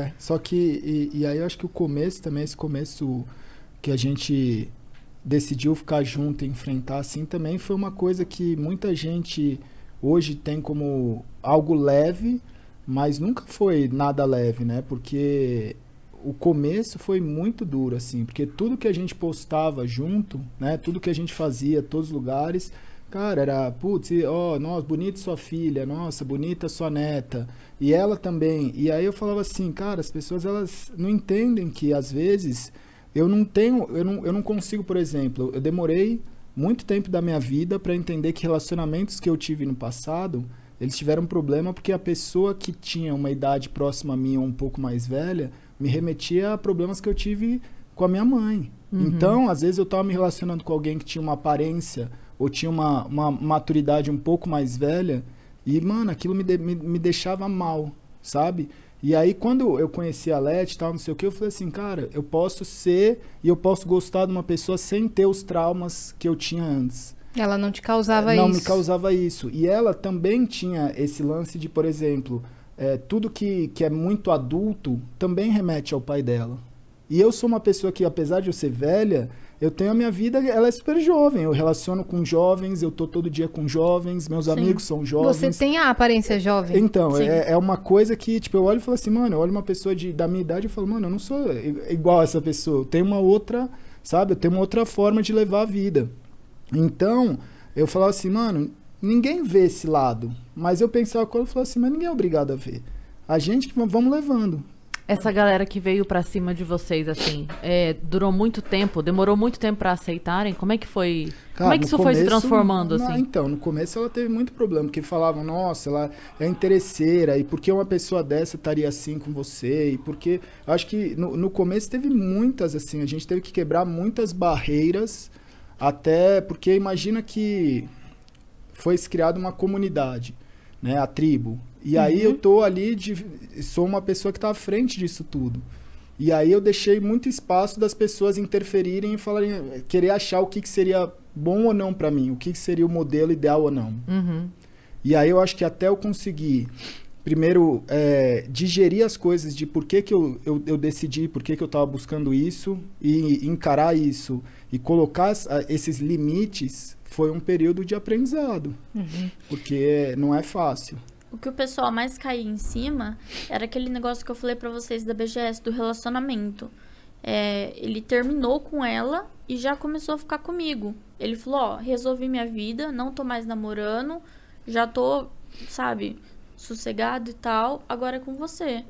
É, só que, e, e, aí eu acho que o começo também, esse começo que a gente decidiu ficar junto e enfrentar assim, também foi uma coisa que muita gente hoje tem como algo leve, mas nunca foi nada leve, né? Porque o começo foi muito duro, assim, porque tudo que a gente postava junto, né? Tudo que a gente fazia, todos os lugares, Cara, era, putz, ó, oh, nossa, bonita sua filha, nossa, bonita sua neta. E ela também. E aí eu falava assim, cara, as pessoas elas não entendem que às vezes eu não tenho, eu não, eu não consigo, por exemplo, eu demorei muito tempo da minha vida para entender que relacionamentos que eu tive no passado, eles tiveram problema porque a pessoa que tinha uma idade próxima a mim ou um pouco mais velha, me remetia a problemas que eu tive com a minha mãe. Uhum. Então, às vezes eu estava me relacionando com alguém que tinha uma aparência ou tinha uma, uma maturidade um pouco mais velha. E, mano, aquilo me, de, me, me deixava mal, sabe? E aí, quando eu conheci a Leti e tal, não sei o que, eu falei assim, cara, eu posso ser e eu posso gostar de uma pessoa sem ter os traumas que eu tinha antes. Ela não te causava não isso. Não me causava isso. E ela também tinha esse lance de, por exemplo, é, tudo que, que é muito adulto também remete ao pai dela. E eu sou uma pessoa que, apesar de eu ser velha, eu tenho a minha vida, ela é super jovem. Eu relaciono com jovens, eu tô todo dia com jovens, meus Sim. amigos são jovens. Você tem a aparência jovem. Então, é, é, uma coisa que, tipo, eu olho e falo assim, mano, eu olho uma pessoa de, da minha idade e falo, mano, eu não sou igual a essa pessoa. Eu tenho uma outra, sabe? Eu tenho uma outra forma de levar a vida. Então, eu falava assim, mano, ninguém vê esse lado. Mas eu pensava quando eu falava assim, mas ninguém é obrigado a ver. A gente vamos levando. Essa galera que veio para cima de vocês, assim, é, durou muito tempo, demorou muito tempo para aceitarem? Como é que foi? Cara, Como é que isso começo, foi se transformando, assim? Então, no começo ela teve muito problema, porque falavam, nossa, ela é interesseira, e por que uma pessoa dessa estaria assim com você? E porque. Acho que no, no começo teve muitas, assim, a gente teve que quebrar muitas barreiras, até porque imagina que foi criada uma comunidade né? A tribo. E uhum. aí eu tô ali de sou uma pessoa que está à frente disso tudo. E aí eu deixei muito espaço das pessoas interferirem e falarem, querer achar o que, que seria bom ou não para mim, o que, que seria o modelo ideal ou não. Uhum. E aí eu acho que até eu conseguir primeiro é, digerir as coisas de por que, que eu, eu, eu decidi, por que, que eu estava buscando isso e encarar isso e colocar esses limites foi um período de aprendizado, uhum. porque não é fácil. O que o pessoal mais caía em cima era aquele negócio que eu falei para vocês da BGS, do relacionamento. É, ele terminou com ela e já começou a ficar comigo. Ele falou: Ó, resolvi minha vida, não tô mais namorando, já tô, sabe, sossegado e tal, agora é com você.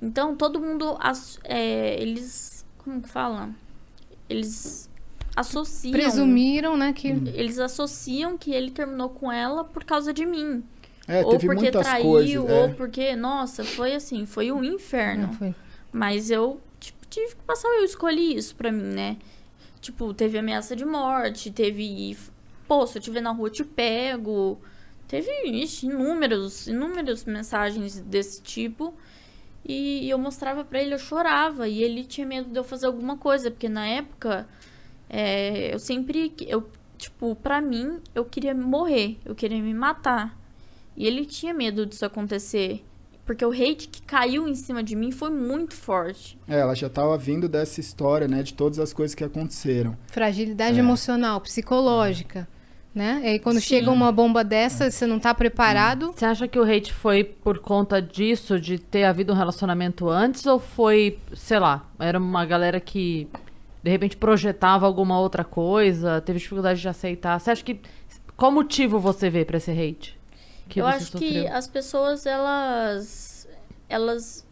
Então, todo mundo. É, eles. Como que fala? Eles associam. Presumiram, né? Que... Hum. Eles associam que ele terminou com ela por causa de mim. É, ou porque traiu, coisas, é. ou porque, nossa, foi assim, foi um inferno. É, foi. Mas eu tipo, tive que passar, eu escolhi isso pra mim, né? Tipo, teve ameaça de morte, teve. Pô, se eu te na rua, eu te pego. Teve ixi, inúmeros, inúmeras mensagens desse tipo. E, e eu mostrava para ele, eu chorava. E ele tinha medo de eu fazer alguma coisa. Porque na época, é, eu sempre. Eu, tipo, pra mim, eu queria morrer. Eu queria me matar. E ele tinha medo disso acontecer. Porque o hate que caiu em cima de mim foi muito forte. É, ela já tava vindo dessa história, né? De todas as coisas que aconteceram. Fragilidade é. emocional, psicológica. É. Né? E aí, quando Sim. chega uma bomba dessa, você não está preparado. Você acha que o hate foi por conta disso, de ter havido um relacionamento antes, ou foi, sei lá, era uma galera que de repente projetava alguma outra coisa, teve dificuldade de aceitar? Você acha que. Qual motivo você vê para esse hate? Eu acho sofreu? que as pessoas, elas. Elas.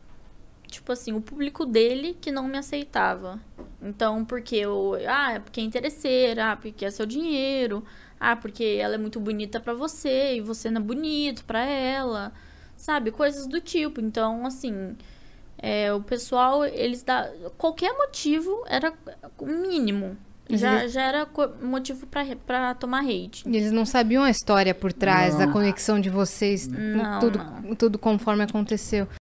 Tipo assim, o público dele que não me aceitava. Então, porque eu. Ah, é porque é interesseira, ah, porque é seu dinheiro. Ah, porque ela é muito bonita para você e você não é bonito para ela, sabe? Coisas do tipo. Então, assim, é, o pessoal, eles dá qualquer motivo era o mínimo. já, já era motivo para tomar hate. E eles não sabiam a história por trás, não. da conexão de vocês, não, tudo, não. tudo conforme aconteceu.